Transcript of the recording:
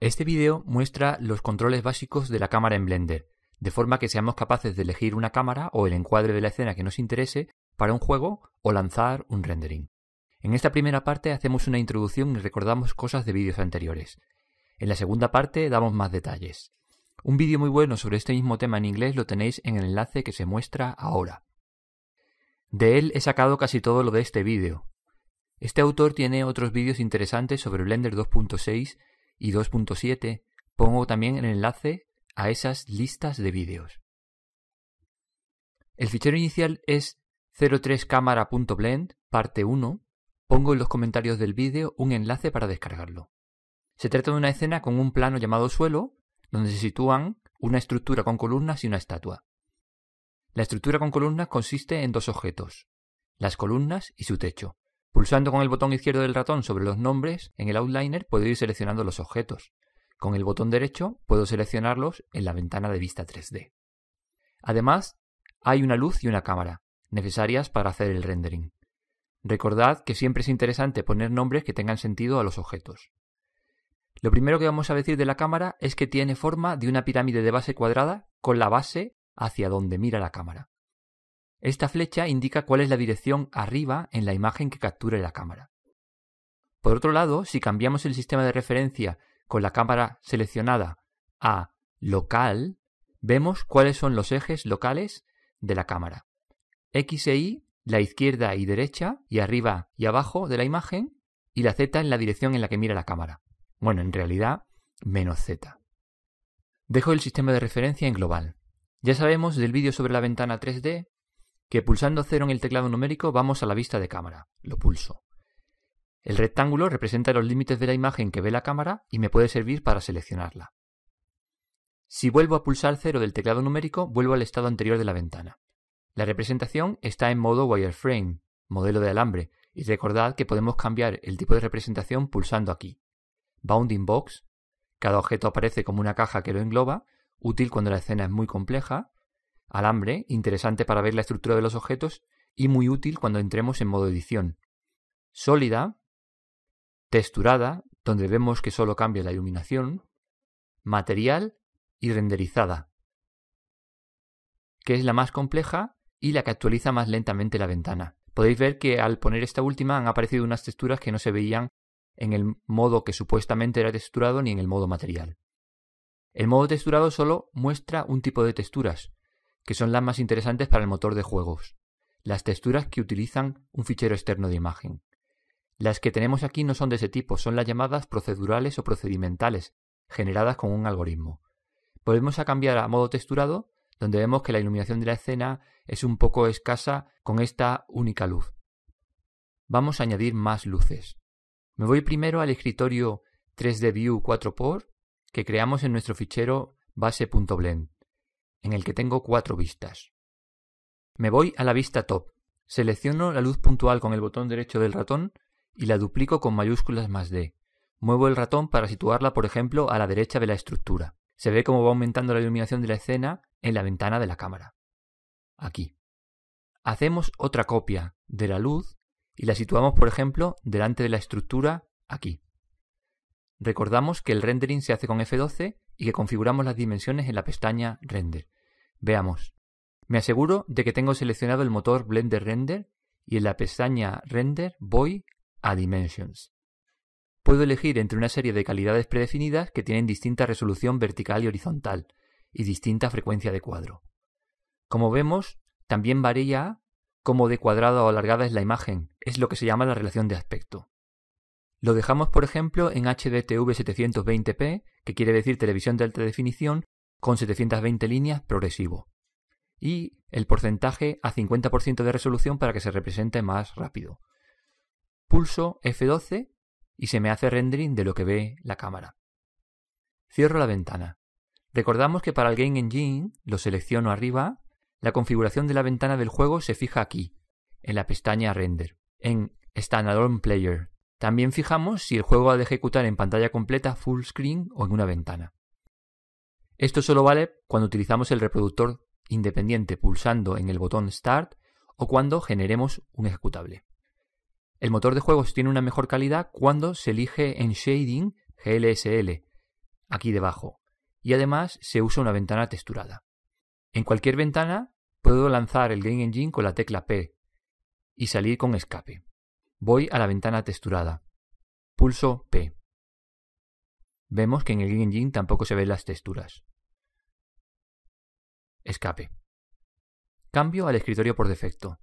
Este vídeo muestra los controles básicos de la cámara en Blender, de forma que seamos capaces de elegir una cámara o el encuadre de la escena que nos interese para un juego o lanzar un rendering. En esta primera parte hacemos una introducción y recordamos cosas de vídeos anteriores. En la segunda parte damos más detalles. Un vídeo muy bueno sobre este mismo tema en inglés lo tenéis en el enlace que se muestra ahora. De él he sacado casi todo lo de este vídeo. Este autor tiene otros vídeos interesantes sobre Blender 2.6 y 2.7 pongo también el enlace a esas listas de vídeos. El fichero inicial es 03cámara.blend, parte 1. Pongo en los comentarios del vídeo un enlace para descargarlo. Se trata de una escena con un plano llamado suelo, donde se sitúan una estructura con columnas y una estatua. La estructura con columnas consiste en dos objetos, las columnas y su techo. Pulsando con el botón izquierdo del ratón sobre los nombres, en el outliner puedo ir seleccionando los objetos. Con el botón derecho puedo seleccionarlos en la ventana de vista 3D. Además, hay una luz y una cámara, necesarias para hacer el rendering. Recordad que siempre es interesante poner nombres que tengan sentido a los objetos. Lo primero que vamos a decir de la cámara es que tiene forma de una pirámide de base cuadrada con la base hacia donde mira la cámara. Esta flecha indica cuál es la dirección arriba en la imagen que capture la cámara. Por otro lado, si cambiamos el sistema de referencia con la cámara seleccionada a local, vemos cuáles son los ejes locales de la cámara. X e Y, la izquierda y derecha, y arriba y abajo de la imagen, y la Z en la dirección en la que mira la cámara. Bueno, en realidad, menos Z. Dejo el sistema de referencia en global. Ya sabemos del vídeo sobre la ventana 3D que pulsando cero en el teclado numérico vamos a la vista de cámara. Lo pulso. El rectángulo representa los límites de la imagen que ve la cámara y me puede servir para seleccionarla. Si vuelvo a pulsar cero del teclado numérico, vuelvo al estado anterior de la ventana. La representación está en modo wireframe, modelo de alambre, y recordad que podemos cambiar el tipo de representación pulsando aquí. Bounding Box. Cada objeto aparece como una caja que lo engloba, útil cuando la escena es muy compleja, alambre, interesante para ver la estructura de los objetos y muy útil cuando entremos en modo edición. Sólida, texturada, donde vemos que solo cambia la iluminación, material y renderizada, que es la más compleja y la que actualiza más lentamente la ventana. Podéis ver que al poner esta última han aparecido unas texturas que no se veían en el modo que supuestamente era texturado ni en el modo material. El modo texturado solo muestra un tipo de texturas, que son las más interesantes para el motor de juegos, las texturas que utilizan un fichero externo de imagen. Las que tenemos aquí no son de ese tipo, son las llamadas procedurales o procedimentales, generadas con un algoritmo. Volvemos a cambiar a modo texturado, donde vemos que la iluminación de la escena es un poco escasa con esta única luz. Vamos a añadir más luces. Me voy primero al escritorio 3D View 4 por que creamos en nuestro fichero base.blend en el que tengo cuatro vistas. Me voy a la vista top. Selecciono la luz puntual con el botón derecho del ratón y la duplico con mayúsculas más D. Muevo el ratón para situarla, por ejemplo, a la derecha de la estructura. Se ve cómo va aumentando la iluminación de la escena en la ventana de la cámara. Aquí. Hacemos otra copia de la luz y la situamos, por ejemplo, delante de la estructura aquí. Recordamos que el rendering se hace con F12 y que configuramos las dimensiones en la pestaña Render. Veamos. Me aseguro de que tengo seleccionado el motor Blender Render y en la pestaña Render voy a Dimensions. Puedo elegir entre una serie de calidades predefinidas que tienen distinta resolución vertical y horizontal y distinta frecuencia de cuadro. Como vemos, también varía cómo de cuadrada o alargada es la imagen, es lo que se llama la relación de aspecto. Lo dejamos, por ejemplo, en HDTV 720p, que quiere decir televisión de alta definición, con 720 líneas progresivo. Y el porcentaje a 50% de resolución para que se represente más rápido. Pulso F12 y se me hace rendering de lo que ve la cámara. Cierro la ventana. Recordamos que para el Game Engine, lo selecciono arriba, la configuración de la ventana del juego se fija aquí, en la pestaña Render, en Standalone Player, también fijamos si el juego ha de ejecutar en pantalla completa, full screen o en una ventana. Esto solo vale cuando utilizamos el reproductor independiente pulsando en el botón Start o cuando generemos un ejecutable. El motor de juegos tiene una mejor calidad cuando se elige en Shading GLSL, aquí debajo, y además se usa una ventana texturada. En cualquier ventana puedo lanzar el Game Engine con la tecla P y salir con escape. Voy a la ventana texturada. Pulso P. Vemos que en el Green Engine tampoco se ven las texturas. Escape. Cambio al escritorio por defecto.